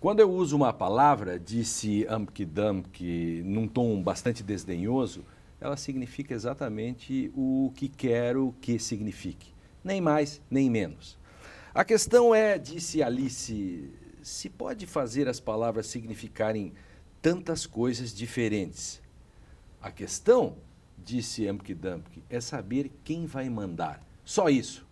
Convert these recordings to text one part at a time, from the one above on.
Quando eu uso uma palavra, disse Amkdamk, num tom bastante desdenhoso, ela significa exatamente o que quero que signifique. Nem mais, nem menos. A questão é, disse Alice, se pode fazer as palavras significarem tantas coisas diferentes. A questão, disse Amkdamk, é saber quem vai mandar. Só isso.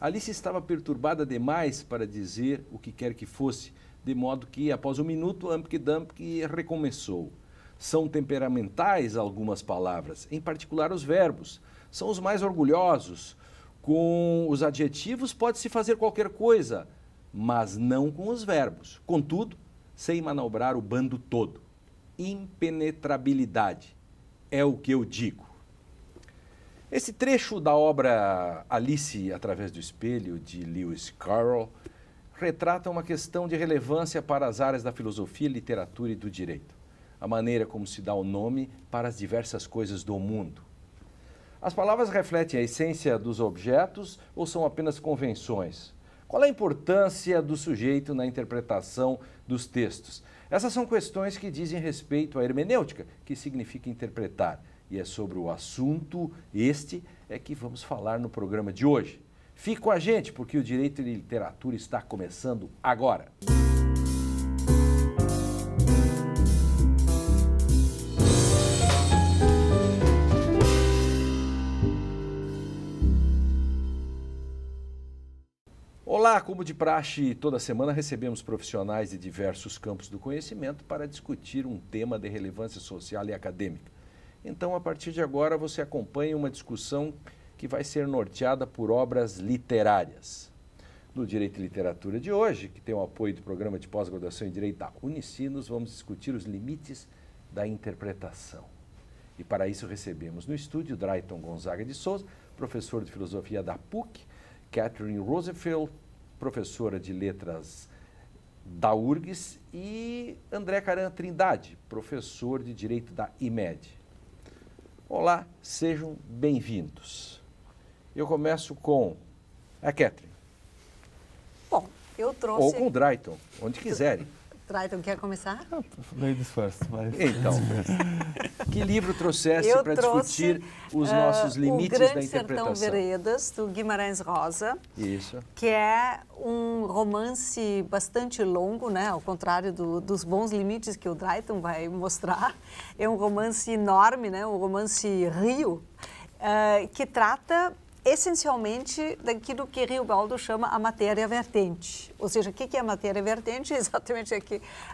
Alice estava perturbada demais para dizer o que quer que fosse de modo que após um minuto, dump que recomeçou. São temperamentais algumas palavras, em particular os verbos. São os mais orgulhosos. Com os adjetivos pode-se fazer qualquer coisa, mas não com os verbos. Contudo, sem manobrar o bando todo. Impenetrabilidade é o que eu digo. Esse trecho da obra Alice através do espelho de Lewis Carroll retrata uma questão de relevância para as áreas da filosofia, literatura e do direito. A maneira como se dá o nome para as diversas coisas do mundo. As palavras refletem a essência dos objetos ou são apenas convenções? Qual é a importância do sujeito na interpretação dos textos? Essas são questões que dizem respeito à hermenêutica, que significa interpretar. E é sobre o assunto este é que vamos falar no programa de hoje. Fique com a gente, porque o Direito e Literatura está começando agora. Olá, como de praxe, toda semana recebemos profissionais de diversos campos do conhecimento para discutir um tema de relevância social e acadêmica. Então, a partir de agora, você acompanha uma discussão que vai ser norteada por obras literárias. No Direito e Literatura de hoje, que tem o apoio do Programa de Pós-Graduação em Direito da Unicinos, vamos discutir os limites da interpretação. E para isso recebemos no estúdio Drayton Gonzaga de Souza, professor de Filosofia da PUC, Catherine Rosenfeld, professora de Letras da URGS, e André Caran Trindade, professor de Direito da IMED. Olá, sejam bem-vindos. Eu começo com a Catherine. Bom, eu trouxe. Ou com o Drayton, onde quiserem. Drayton, quer começar? Ladies first, mas. Então, que livro trouxeste para discutir os ah, nossos uh, limites o Grande O Sertão Veredas, do Guimarães Rosa. Isso. Que é um romance bastante longo, né? Ao contrário do, dos bons limites que o Drayton vai mostrar. É um romance enorme, né? Um romance rio, uh, que trata essencialmente daquilo que Baldo chama a matéria vertente. Ou seja, o que é a matéria vertente? Exatamente é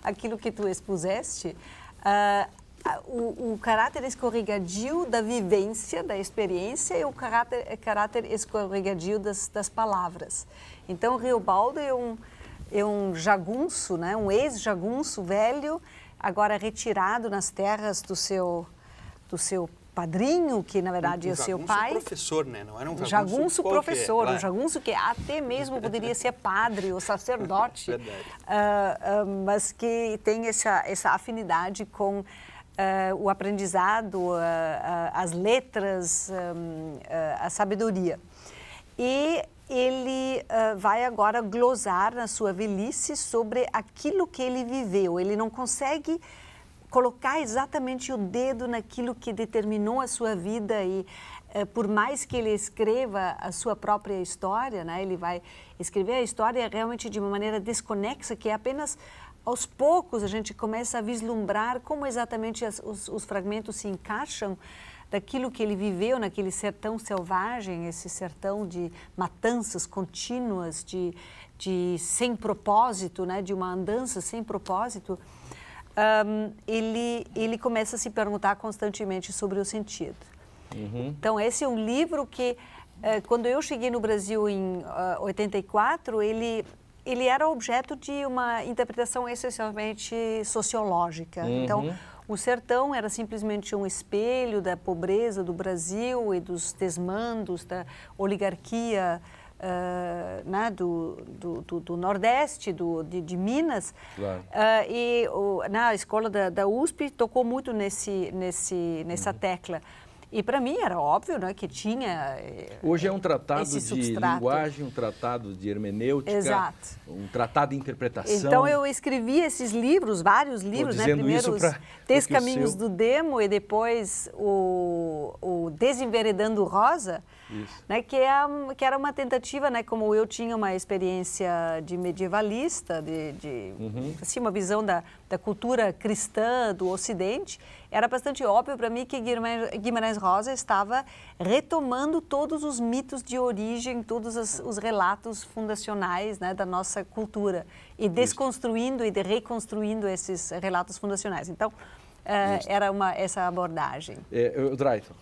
aquilo que tu expuseste. Uh, o, o, caráter escorregadio da vivência, da experiência e o caráter, caráter escorregadio das, das palavras. Então, Riobaldo é um, é um jagunço, né? um ex-jagunço velho, agora retirado nas terras do seu, do seu padrinho, que na verdade um, ia ser o pai. professor, né? Não era um jagunço, jagunço professor, um jagunço que até mesmo poderia ser padre ou sacerdote, uh, uh, mas que tem essa, essa afinidade com uh, o aprendizado, as letras, um, a sabedoria. E ele uh, vai agora glosar na sua velhice sobre aquilo que ele viveu. Ele não consegue colocar exatamente o dedo naquilo que determinou a sua vida e eh, por mais que ele escreva a sua própria história, né, ele vai escrever a história realmente de uma maneira desconexa que é apenas aos poucos a gente começa a vislumbrar como exatamente as, os, os, fragmentos se encaixam daquilo que ele viveu naquele sertão selvagem, esse sertão de matanças contínuas, de, de sem propósito, né, de uma andança sem propósito um, ele, ele começa a se perguntar constantemente sobre o sentido. Uhum. Então, esse é um livro que, uh, quando eu cheguei no Brasil em uh, ah, 84, ele, ele era objeto de uma interpretação essencialmente sociológica. Uhum. Então, o sertão era simplesmente um espelho da pobreza do Brasil e dos desmandos da oligarquia uh, né, do, do, do, do, Nordeste, do, de, de Minas. Claro. Uh, e o, na né, escola da, da, USP tocou muito nesse, nesse, nessa uhum. tecla. E para mim era óbvio né, que tinha. Eh, Hoje é um tratado de substrato. linguagem, um tratado de hermenêutica, Exato. um tratado de interpretação. Então eu escrevi esses livros, vários livros, né? Primeiro os pra... Três Caminhos seu... do Demo e depois o, o Desenveredando Rosa, Isso. né, que, é, que era uma tentativa, né, como eu tinha uma experiência de medievalista, de, de uhum. assim, uma visão da, da cultura cristã do Ocidente, era bastante óbvio para mim que Guimarães, Rosa estava retomando todos os mitos de origem, todos os, os relatos fundacionais né, da nossa cultura e desconstruindo e reconstruindo esses relatos fundacionais. Então, uh, era uma, essa abordagem. É, eu, Drayton.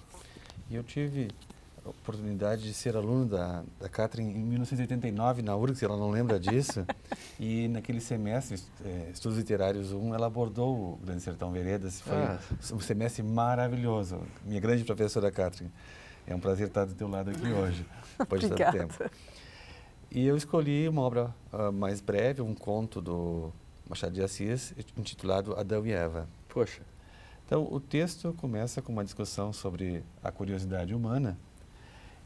Eu tive oportunidade de ser aluno da, da Catherine em 1989 na URGS, ela não lembra disso. e naquele semestre, é, Estudos Literários 1, ela abordou o Grande Sertão Veredas. Foi ah. um semestre maravilhoso. Minha grande professora Catherine. É um prazer estar do teu lado aqui hoje. depois estar do tempo. E eu escolhi uma obra uh, mais breve, um conto do Machado de Assis, intitulado Adão e Eva. Poxa. Então, o texto começa com uma discussão sobre a curiosidade humana,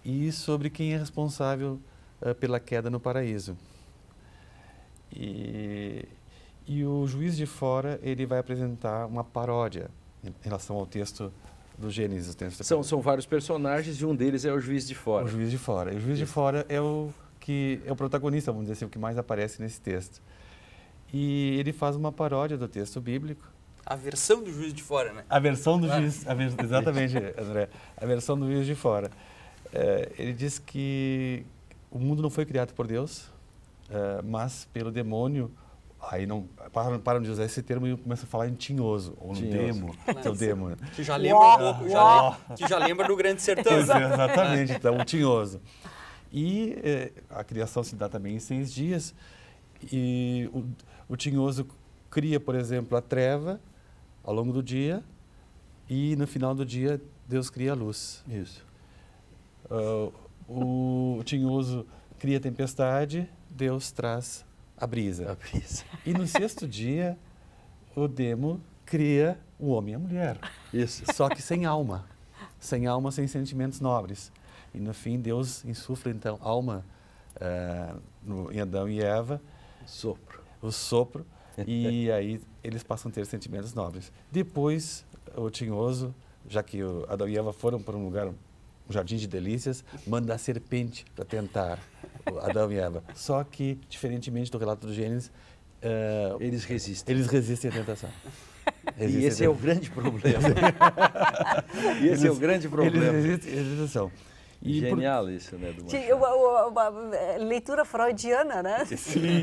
e sobre quem é responsável uh, pela queda no paraíso. E, e, o juiz de fora ele vai apresentar uma paródia em relação ao texto do Gênesis. texto são, são vários personagens e um deles é o juiz de fora. O juiz de fora. E o juiz de fora é o que é o protagonista, vamos dizer assim, o que mais aparece nesse texto. E ele faz uma paródia do texto bíblico. A versão do juiz de fora, né? A versão do juiz, a exatamente, André. A versão do juiz de fora é, ele diz que o mundo não foi criado por Deus, é, mas pelo demônio. Aí não param, para de usar esse termo e começa a falar em tinhoso, ou no demo, que é o demo. Né? Que já lembra um já que já lembra do Grande Sertão. É, exatamente, então, o tinhoso. E eh, a criação se dá também em seis dias. E o, o tinhoso cria, por exemplo, a treva ao longo do dia e no final do dia Deus cria a luz. Isso. Uh, o tinhoso cria tempestade, Deus traz a brisa. A brisa. E no sexto dia, o demo cria o homem e a mulher. Isso. Só que sem alma. Sem alma, sem sentimentos nobres. E no fim, Deus insufla então alma uh, no, em Adão e Eva. O sopro. O sopro. e aí eles passam a ter sentimentos nobres. Depois, o tinhoso, já que o Adão e Eva foram para um lugar um Jardim de Delícias manda a serpente para tentar Adão e Eva. Só que, diferentemente do relato do Gênesis, uh, eles resistem. Eles resistem à tentação. Resistem é e esse é o grande problema. e esse eles, é o grande problema. Eles resistem à tentação. E Genial por... isso, né, do Uma, leitura freudiana, né? Sim.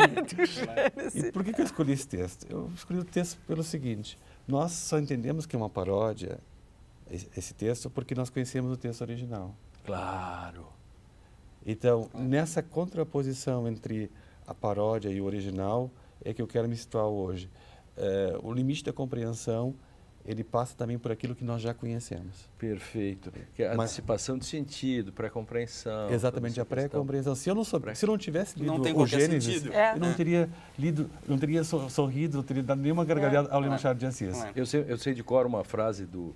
e por que eu escolhi esse texto? Eu escolhi o texto pelo seguinte, nós só entendemos que é uma paródia esse texto porque nós conhecemos o texto original. Claro. Então, nessa contraposição entre a paródia e o original é que eu quero me situar hoje. É, o limite da compreensão ele passa também por aquilo que nós já conhecemos. Perfeito. Que é a Mas, antecipação de sentido, pré-compreensão. Exatamente, a pré-compreensão. Se eu não soube, se eu não tivesse lido não tem o Gênesis, é. eu não é. teria lido, não teria sorrido, não teria dado nenhuma gargalhada é. ao ler é. Machado de Assis. É. Eu sei, eu sei de cor uma frase do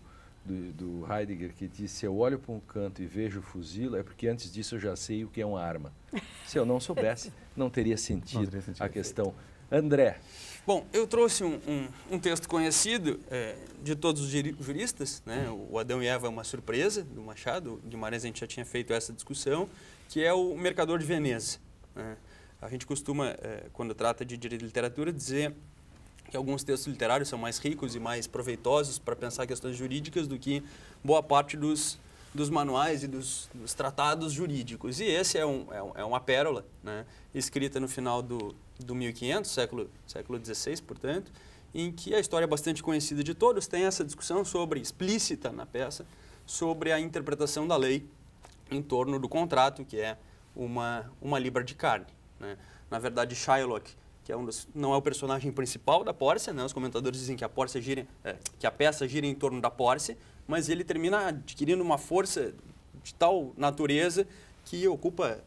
do, do, Heidegger que diz: se eu olho para um canto e vejo fuzil é porque antes disso eu já sei o que é uma arma. Se eu não soubesse, não teria sentido, não teria sentido a questão. André. Bom, eu trouxe um, um, um texto conhecido é, de todos os juristas, né? Uhum. o Adão e Eva é uma surpresa, do Machado, Guimarães a gente já tinha feito essa discussão, que é o Mercador de Veneza. Né? A gente costuma, é, quando trata de direito de literatura, dizer que alguns textos literários são mais ricos e mais proveitosos para pensar questões jurídicas do que boa parte dos, dos manuais e dos, dos tratados jurídicos. E esse é, um, é, um, é uma pérola, né? escrita no final do, do 1500, século, século XVI, portanto, em que a história é bastante conhecida de todos, tem essa discussão sobre, explícita na peça, sobre a interpretação da lei em torno do contrato, que é uma, uma libra de carne. Né? Na verdade, Shylock que é um dos, não é o personagem principal da Porsche, né? Os comentadores dizem que a Porsche gira, é, que a peça gira em torno da Porsche, mas ele termina adquirindo uma força de tal natureza que ocupa,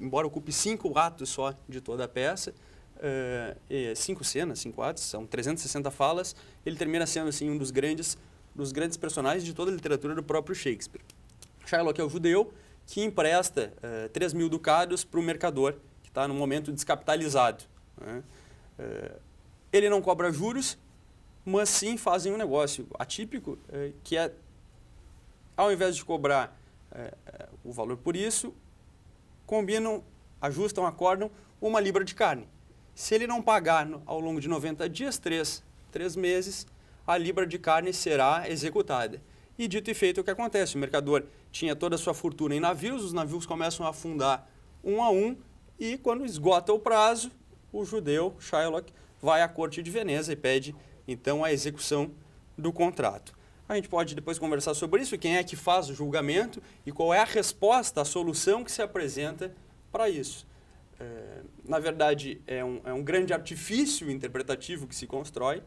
embora ocupe cinco atos só de toda a peça, é, cinco cenas, cinco atos, são 360 falas, ele termina sendo assim um dos grandes, dos grandes personagens de toda a literatura do próprio Shakespeare. Shylock é o judeu que empresta é, 3 mil ducados para o mercador, que está no momento descapitalizado. Né? É, ele não cobra juros, mas sim fazem um negócio atípico, é, que é, ao invés de cobrar é, é o valor por isso, combinam, ajustam, acordam uma libra de carne. Se ele não pagar no, ao longo de 90 dias, três, três meses, a libra de carne será executada. E dito e feito, o que acontece? O mercador tinha toda a sua fortuna em navios, os navios começam a afundar um a um e quando esgota o prazo, o judeu Shylock vai à corte de Veneza e pede então a execução do contrato. A gente pode depois conversar sobre isso, quem é que faz o julgamento e qual é a resposta, a solução que se apresenta para isso. É, na verdade, é um, é um grande artifício interpretativo que se constrói,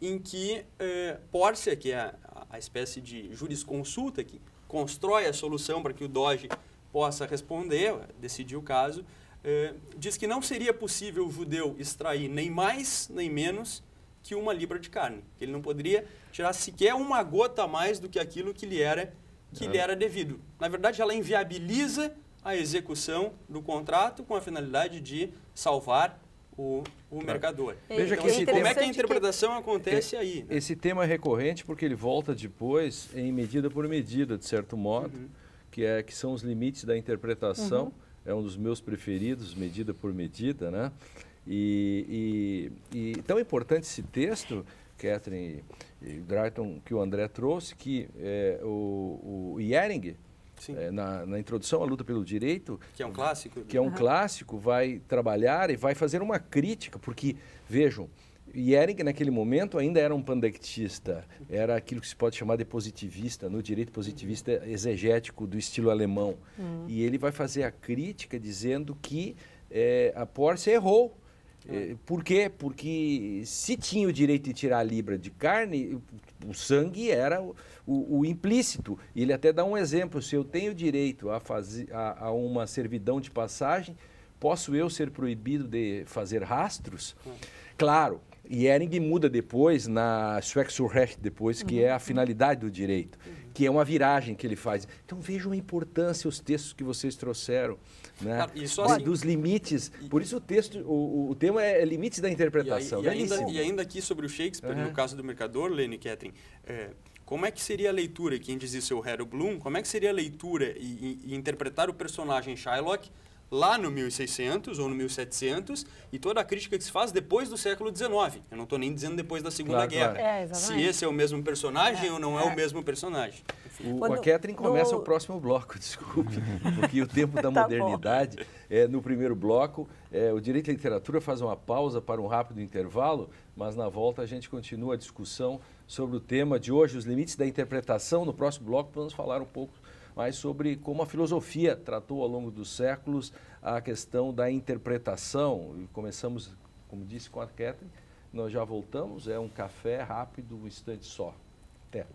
em que é, Pórcia, que é a, a espécie de jurisconsulta que constrói a solução para que o Doge possa responder, decidir o caso, é, diz que não seria possível o judeu extrair nem mais nem menos que uma libra de carne. Que ele não poderia tirar sequer uma gota a mais do que aquilo que lhe era que é. lhe era devido. Na verdade, ela inviabiliza a execução do contrato com a finalidade de salvar o, o mercador. Veja é, então, que é assim, como é que a interpretação que... acontece aí? Né? Esse tema é recorrente porque ele volta depois em medida por medida, de certo modo, uhum. que, é, que são os limites da interpretação. Uhum é um dos meus preferidos, medida por medida, né? E, e, e tão importante esse texto, Catherine e Drayton, que o André trouxe, que é, o, o Yering, é, na, na, introdução à luta pelo direito, que é um clássico, né? que é um uhum. clássico, vai trabalhar e vai fazer uma crítica, porque vejam, e Ehring, naquele momento, ainda era um pandectista, era aquilo que se pode chamar de positivista, no direito positivista exegético do estilo alemão. Hum. E ele vai fazer a crítica dizendo que é, a Porsche errou. Ah. É, por quê? Porque se tinha o direito de tirar a libra de carne, o sangue era o, o, o implícito. Ele até dá um exemplo: se eu tenho direito a, fazer, a, a uma servidão de passagem, posso eu ser proibido de fazer rastros? Hum. Claro, e Yering muda depois na Schwetzurrecht, depois, que uhum. é a uhum. finalidade do direito, uhum. que é uma viragem que ele faz. Então vejam a importância os textos que vocês trouxeram, né? Cara, isso, assim, dos limites. E, por isso o texto, o, o tema é limites da interpretação. E, aí, e, ainda, e ainda, aqui sobre o Shakespeare, uhum. no caso do Mercador, Lene Ketrin, é, como é que seria a leitura, quem diz isso é o Harold Bloom, como é que seria a leitura e, interpretar o personagem Shylock lá no 1600 ou no 1700 e toda a crítica que se faz depois do século XIX. Eu não estou nem dizendo depois da Segunda claro, Guerra. Claro. É, se esse é o mesmo personagem é, ou não é, é, o é. mesmo personagem. O, Quando, a Catherine começa no... o próximo bloco, desculpe, porque o tempo da tá modernidade bom. é no primeiro bloco. É, o Direito à Literatura faz uma pausa para um rápido intervalo, mas na volta a gente continua a discussão sobre o tema de hoje, os limites da interpretação. No próximo bloco, vamos falar um pouco mas sobre como a filosofia tratou ao longo dos séculos a questão da interpretação. E começamos, como disse, com a Catherine, nós já voltamos, é um café rápido, um instante só. Até.